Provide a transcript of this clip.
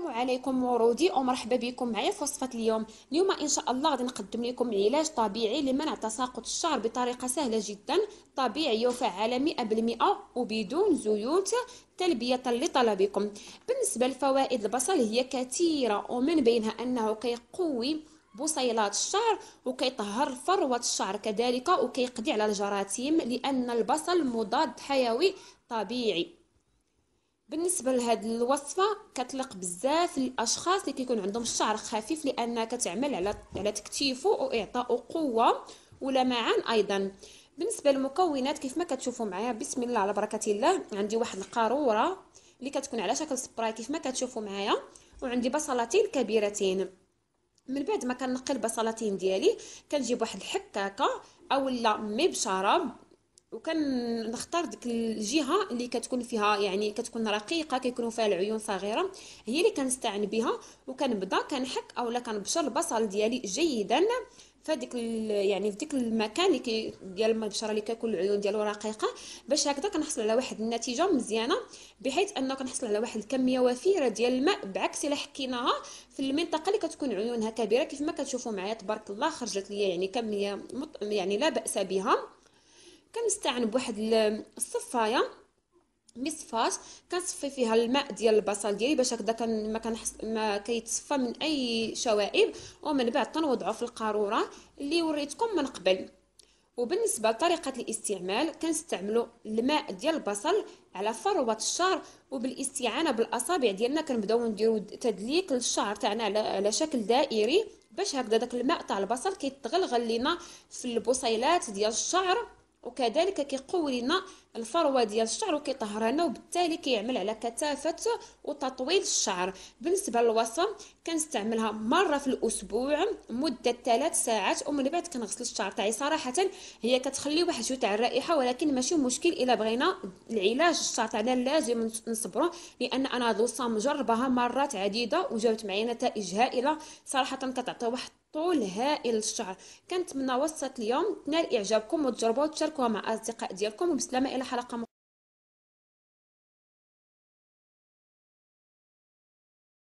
السلام عليكم ورودي ومرحبا بكم معايا في وصفه اليوم اليوم ان شاء الله غادي نقدم لكم علاج طبيعي لمنع تساقط الشعر بطريقه سهله جدا طبيعيه وفعاله 100% وبدون زيوت تلبيه لطلبكم بالنسبه لفوائد البصل هي كثيره ومن بينها انه كيقوي بصيلات الشعر وكيطهر فروة الشعر كذلك وكيقضي على الجراثيم لأن البصل مضاد حيوي طبيعي بالنسبه لهاد الوصفه كتلق بزاف الاشخاص اللي كيكون عندهم الشعر خفيف لانها كتعمل على على تكتيفه واعطاء قوه ولمعان ايضا بالنسبه للمكونات كيف ما كتشوفوا معايا بسم الله على بركه الله عندي واحد القاروره اللي كتكون على شكل سبراي كيف ما كتشوفوا معايا وعندي بصلتين كبيرتين من بعد ما كنقي البصلتين ديالي كنجيب واحد الحكاكه اولا مبشره وكان نختار ديك الجهه اللي كتكون فيها يعني كتكون رقيقه كيكونوا فيها العيون صغيره هي اللي كنستعن بها وكنبدا كنحك اولا كنبشر البصل ديالي جيدا فديك يعني في ديك المكان اللي كي ديال المبشره اللي كيكون العيون ديالو رقيقه باش هكذا كنحصل على واحد النتيجه مزيانه بحيث انه كنحصل على واحد الكميه وفيره ديال الماء بعكس الا حكيناها في المنطقه اللي كتكون عيونها كبيره كيف ما كتشوفوا معايا تبارك الله خرجت لي يعني كميه مط... يعني لا باس بها كنستعن بواحد الصفايه مصفاش كنصفي فيها الماء ديال البصل ديالي باش هكذا كان ما كنحس ما كيتصفى من اي شوائب ومن بعد تنوضعو في القاروره اللي وريتكم من قبل وبالنسبه لطريقه الاستعمال كنستعملوا الماء ديال البصل على فروه الشعر وبالاستعانه بالاصابع ديالنا كنبداو نديرو تدليك للشعر تاعنا على, على شكل دائري باش هكذا داك الماء تاع البصل كيتغلغل لينا في البصيلات ديال الشعر وكذلك كيقوي لنا الفروه ديال الشعر وكيطهرنا وبالتالي كيعمل على كثافه وتطويل الشعر بالنسبه للوصفه كنستعملها مره في الاسبوع مده ثلاث ساعات ومن بعد كنغسل الشعر تاعي صراحه هي كتخلي واحد شويه تاع الرائحه ولكن ماشي مشكل الا بغينا العلاج الشعر تاعنا لازم نصبره لان انا هاد الوصفه مجربها مرات عديده وجابت معايا نتائج هائله صراحه كتعطي واحد طول هائل الشعر كنتمنى وصفه اليوم تنال اعجابكم وتجربوها وتشاركوها مع الاصدقاء ديالكم وبسلامه الى حلقه